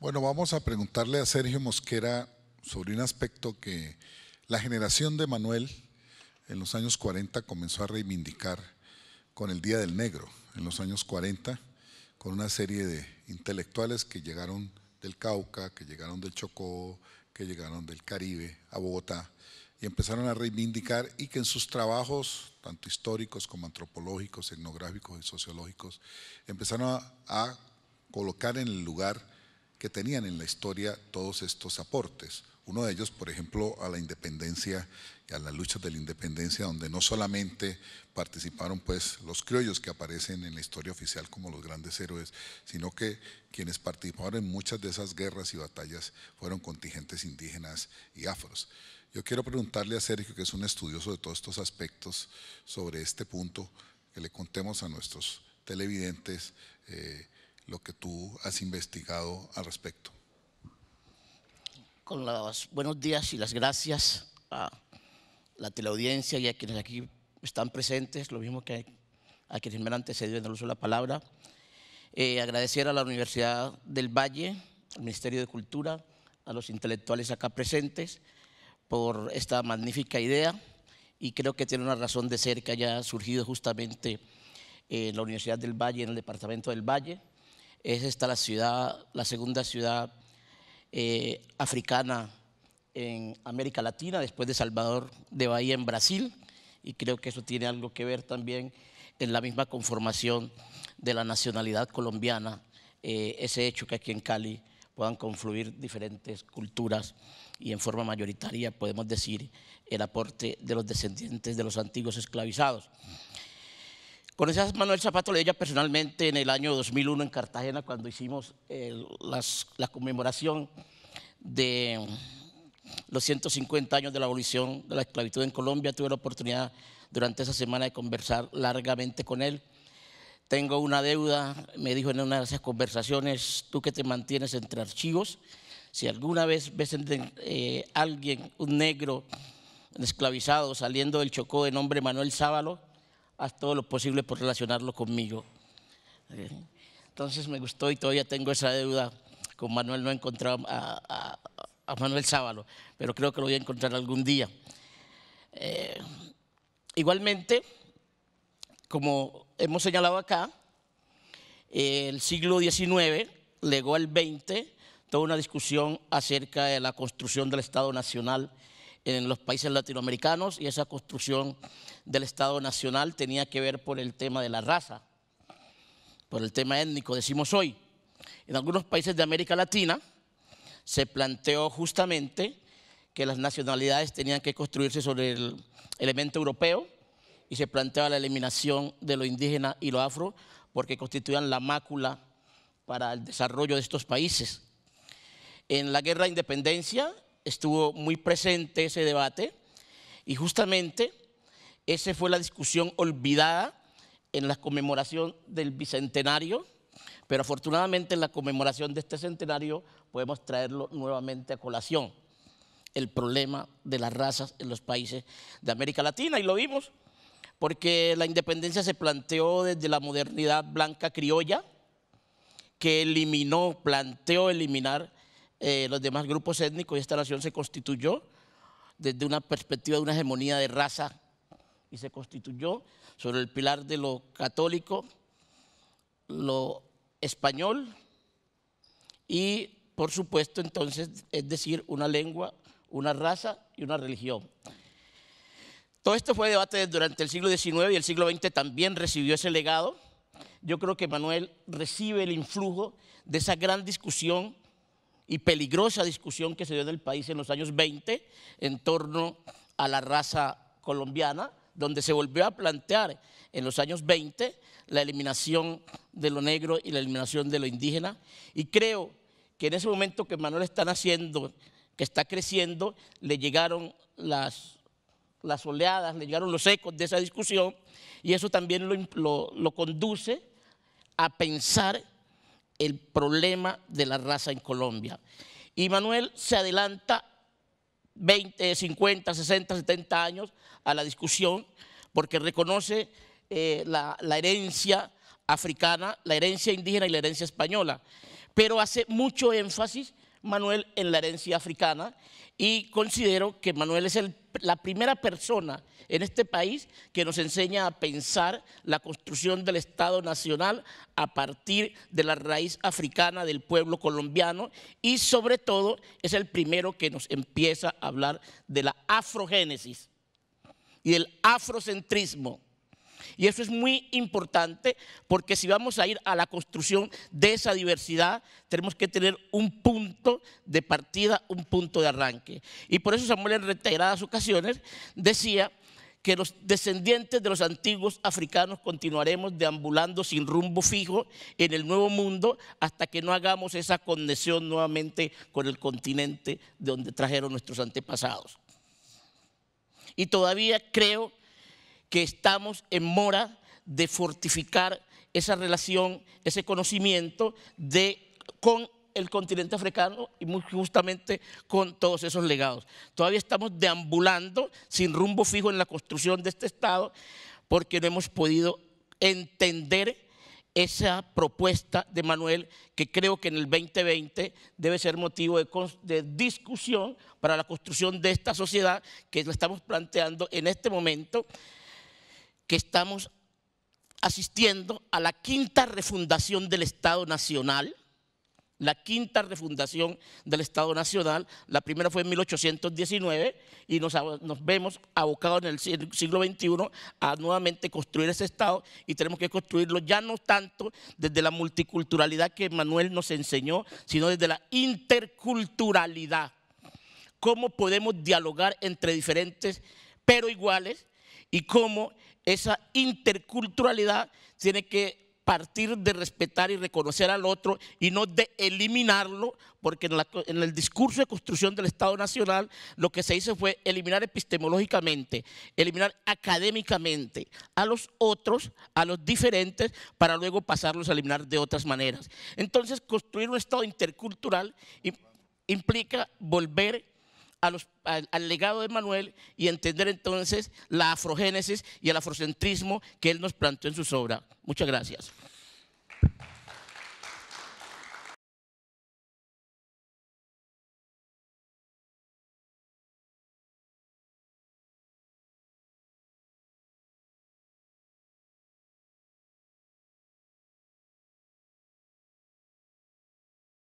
Bueno, vamos a preguntarle a Sergio Mosquera sobre un aspecto que la generación de Manuel en los años 40 comenzó a reivindicar con el Día del Negro. En los años 40 con una serie de intelectuales que llegaron del Cauca, que llegaron del Chocó, que llegaron del Caribe a Bogotá y empezaron a reivindicar y que en sus trabajos, tanto históricos como antropológicos, etnográficos y sociológicos, empezaron a, colocar en el lugar que tenían en la historia todos estos aportes. Uno de ellos, por ejemplo, a la independencia y a las luchas de la independencia, donde no solamente participaron pues los criollos que aparecen en la historia oficial como los grandes héroes, sino que quienes participaron en muchas de esas guerras y batallas fueron contingentes indígenas y afros. Yo quiero preguntarle a Sergio, que es un estudioso de todos estos aspectos, sobre este punto, que le contemos a nuestros televidentes eh, lo que tú has investigado al respecto con los buenos días y las gracias a la teleaudiencia y a quienes aquí están presentes, lo mismo que a quienes me han antecedido en el uso de la palabra. Eh, agradecer a la Universidad del Valle, al Ministerio de Cultura, a los intelectuales acá presentes por esta magnífica idea y creo que tiene una razón de ser que haya surgido justamente en la Universidad del Valle, en el Departamento del Valle. Es esta la ciudad, la segunda ciudad eh, africana en América Latina, después de Salvador de Bahía en Brasil, y creo que eso tiene algo que ver también en la misma conformación de la nacionalidad colombiana, eh, ese hecho que aquí en Cali puedan confluir diferentes culturas y en forma mayoritaria, podemos decir, el aporte de los descendientes de los antiguos esclavizados. Conocí a Manuel Zapato leía personalmente en el año 2001 en Cartagena cuando hicimos eh, las, la conmemoración de los 150 años de la abolición de la esclavitud en Colombia. Tuve la oportunidad durante esa semana de conversar largamente con él. Tengo una deuda, me dijo en una de esas conversaciones, tú que te mantienes entre archivos, si alguna vez ves a eh, alguien, un negro esclavizado saliendo del Chocó de nombre Manuel Sábalo, haz todo lo posible por relacionarlo conmigo. Eh, entonces me gustó y todavía tengo esa deuda. Con Manuel no he encontrado a, Manuel Sábalo, pero creo que lo voy a encontrar algún día. Eh, igualmente, como hemos señalado acá, el siglo XIX legó al XX toda una discusión acerca de la construcción del Estado Nacional en los países latinoamericanos y esa construcción del Estado Nacional tenía que ver por el tema de la raza, por el tema étnico, decimos hoy. En algunos países de América Latina se planteó justamente que las nacionalidades tenían que construirse sobre el elemento europeo y se planteaba la eliminación de lo indígena y lo afro porque constituían la mácula para el desarrollo de estos países. En la guerra de independencia, estuvo muy presente ese debate y justamente esa fue la discusión olvidada en la conmemoración del bicentenario, pero afortunadamente en la conmemoración de este centenario podemos traerlo nuevamente a colación, el problema de las razas en los países de América Latina, y lo vimos, porque la independencia se planteó desde la modernidad blanca criolla, que eliminó, planteó eliminar eh, los demás grupos étnicos y esta nación se constituyó desde una perspectiva de una hegemonía de raza y se constituyó sobre el pilar de lo católico, lo español y, por supuesto, entonces, es decir, una lengua, una raza y una religión. Todo esto fue debate durante el siglo XIX y el siglo XX también recibió ese legado. Yo creo que Manuel recibe el influjo de esa gran discusión y peligrosa discusión que se dio en el país en los años 20 en torno a la raza colombiana, donde se volvió a plantear en los años 20 la eliminación de lo negro y la eliminación de lo indígena. Y creo que en ese momento que Manuel está haciendo, que está creciendo, le llegaron las, las oleadas, le llegaron los ecos de esa discusión y eso también lo, lo conduce a pensar el problema de la raza en Colombia. Y Manuel se adelanta 20, 50, 60, 70 años a la discusión porque reconoce eh, la herencia africana, la herencia indígena y la herencia española, pero hace mucho énfasis Manuel en la herencia africana y considero que Manuel es la primera persona en este país que nos enseña a pensar la construcción del Estado Nacional a partir de la raíz africana del pueblo colombiano y sobre todo es el primero que nos empieza a hablar de la afrogénesis y el afrocentrismo y eso es muy importante porque si vamos a ir a la construcción de esa diversidad, tenemos que tener un punto de partida, un punto de arranque. Y por eso Samuel en reiteradas ocasiones decía que los descendientes de los antiguos africanos continuaremos deambulando sin rumbo fijo en el nuevo mundo hasta que no hagamos esa conexión nuevamente con el continente de donde trajeron nuestros antepasados. Y todavía creo que estamos en mora de fortificar esa relación, ese conocimiento de, con el continente africano y muy justamente con todos esos legados. Todavía estamos deambulando sin rumbo fijo en la construcción de este Estado porque no hemos podido entender esa propuesta de Manuel que creo que en el 2020 debe ser motivo de, de, discusión para la construcción de esta sociedad que la estamos planteando en este momento que estamos asistiendo a la quinta refundación del Estado Nacional, la quinta refundación del Estado Nacional, la primera fue en 1819 y nos, vemos abocados en el siglo XXI a nuevamente construir ese Estado y tenemos que construirlo ya no tanto desde la multiculturalidad que Manuel nos enseñó, sino desde la interculturalidad. ¿Cómo podemos dialogar entre diferentes pero iguales y cómo esa interculturalidad tiene que partir de respetar y reconocer al otro y no de eliminarlo, porque en, el discurso de construcción del Estado Nacional lo que se hizo fue eliminar epistemológicamente, eliminar académicamente a los otros, a los diferentes, para luego pasarlos a eliminar de otras maneras. Entonces, construir un Estado intercultural implica volver los, al, legado de Manuel y entender entonces la afrogénesis y el afrocentrismo que él nos plantó en su obra. Muchas gracias.